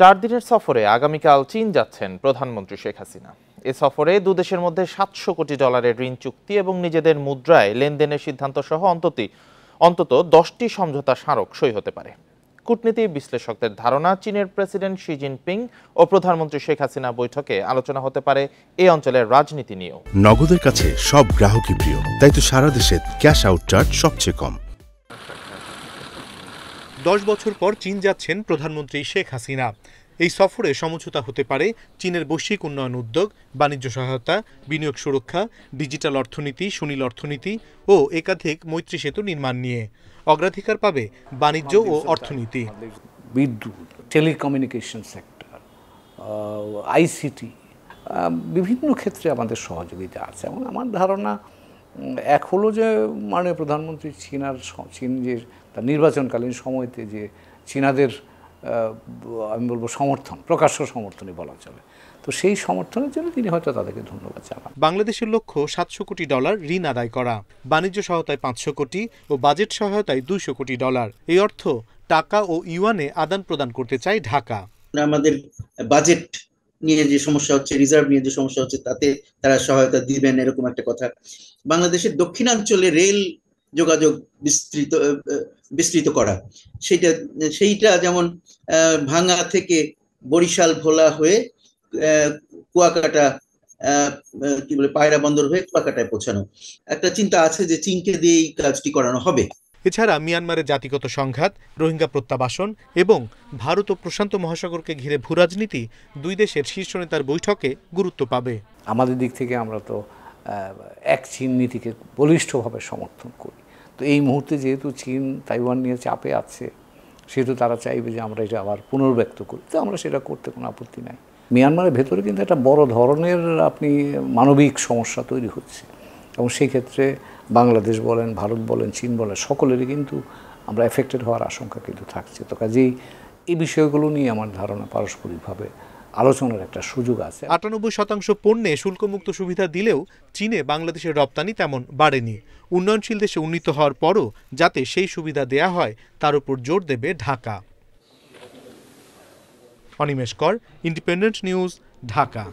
চার দিনের সফরে আগামীকাল চীন যাচ্ছেন প্রধানমন্ত্রী শেখ হাসিনা এ সফরে দুদেশের মধ্যে সাতশো কোটি ডলারের ঋণ চুক্তি এবং নিজেদের মুদ্রায় লেনদেনের সিদ্ধান্ত সহ অন্তত অন্তত দশটি সমঝোতা স্মারক সই হতে পারে কূটনীতি বিশ্লেষকদের ধারণা চীনের প্রেসিডেন্ট শি জিনপিং ও প্রধানমন্ত্রী শেখ হাসিনা বৈঠকে আলোচনা হতে পারে এই অঞ্চলের রাজনীতি নিয়েও নগদের কাছে সব গ্রাহকই প্রিয় তাই তো সারা দেশে ক্যাশ আউট চার্জ সবচেয়ে কম দশ বছর পর চীন যাচ্ছেন প্রধানমন্ত্রী শেখ হাসিনা এই সফরে সমঝোতা হতে পারে চীনের বৈশ্বিক উন্নয়ন উদ্যোগ বাণিজ্য সহায়তা বিনিয়োগ সুরক্ষা ডিজিটাল অর্থনীতি সুনীল অর্থনীতি ও একাধিক মৈত্রী সেতু নির্মাণ নিয়ে অগ্রাধিকার পাবে বাণিজ্য ও অর্থনীতি বিদ্যুৎ টেলিকমিউনিকেশন সেক্টর আইসিটি বিভিন্ন ক্ষেত্রে আমাদের সহযোগিতা আছে এবং আমার ধারণা এক হলো যে মাননীয় প্রধানমন্ত্রী চীনার চীন যে তার নির্বাচনকালীন সময়তে যে চীনাদের আমি বলবো সমর্থন প্রকাশ্য সমর্থনই বলা চলে তো সেই সমর্থনের জন্য তিনি হয়তো তাদেরকে ধন্যবাদ জানান বাংলাদেশের লক্ষ্য সাতশো কোটি ডলার ঋণ আদায় করা বাণিজ্য সহায়তায় পাঁচশো কোটি ও বাজেট সহায়তায় দুইশো কোটি ডলার এই অর্থ টাকা ও ইউয়ানে আদান প্রদান করতে চায় ঢাকা আমাদের বাজেট নিয়ে যে সমস্যা হচ্ছে রিজার্ভ নিয়ে যে সমস্যা হচ্ছে তাতে তারা সহায়তা দিবেন এরকম একটা কথা বাংলাদেশের দক্ষিণাঞ্চলে রেল যোগাযোগ বিস্তৃত বিস্তৃত করা সেটা সেইটা যেমন ভাঙা থেকে বরিশাল ভোলা হয়ে কুয়াকাটা কি বলে পায়রা বন্দর হয়ে কুয়াকাটায় পৌঁছানো একটা চিন্তা আছে যে চীনকে দিয়ে এই কাজটি করানো হবে এছাড়া মিয়ানমারের জাতিগত সংঘাত রোহিঙ্গা প্রত্যাবাসন এবং ভারত ও প্রশান্ত মহাসাগরকে ঘিরে ভূরাজনীতি দুই দেশের শীর্ষ নেতার বৈঠকে গুরুত্ব পাবে আমাদের দিক থেকে আমরা তো এক চীন নীতিকে বলিষ্ঠভাবে সমর্থন করি তো এই মুহূর্তে যেহেতু চীন তাইওয়ান নিয়ে চাপে আছে সেহেতু তারা চাইবে যে আমরা এটা আবার পুনর্ব্যক্ত করি তো আমরা সেটা করতে কোনো আপত্তি নাই মিয়ানমারের ভেতরে কিন্তু একটা বড় ধরনের আপনি মানবিক সমস্যা তৈরি হচ্ছে এবং সেই ক্ষেত্রে বাংলাদেশ বলেন ভারত বলেন চীন বলেন সকলেরই কিন্তু আমরা এফেক্টেড হওয়ার আশঙ্কা কিন্তু থাকছে তো কাজেই এই বিষয়গুলো নিয়ে আমার ধারণা পারস্পরিকভাবে আলোচনার একটা সুযোগ আছে আটানব্বই শতাংশ পণ্যে শুল্কমুক্ত সুবিধা দিলেও চীনে বাংলাদেশের রপ্তানি তেমন বাড়েনি উন্নয়নশীল দেশে উন্নীত হওয়ার পরও যাতে সেই সুবিধা দেয়া হয় তার উপর জোর দেবে ঢাকা অনিমেশ কর ইন্ডিপেন্ডেন্ট নিউজ ঢাকা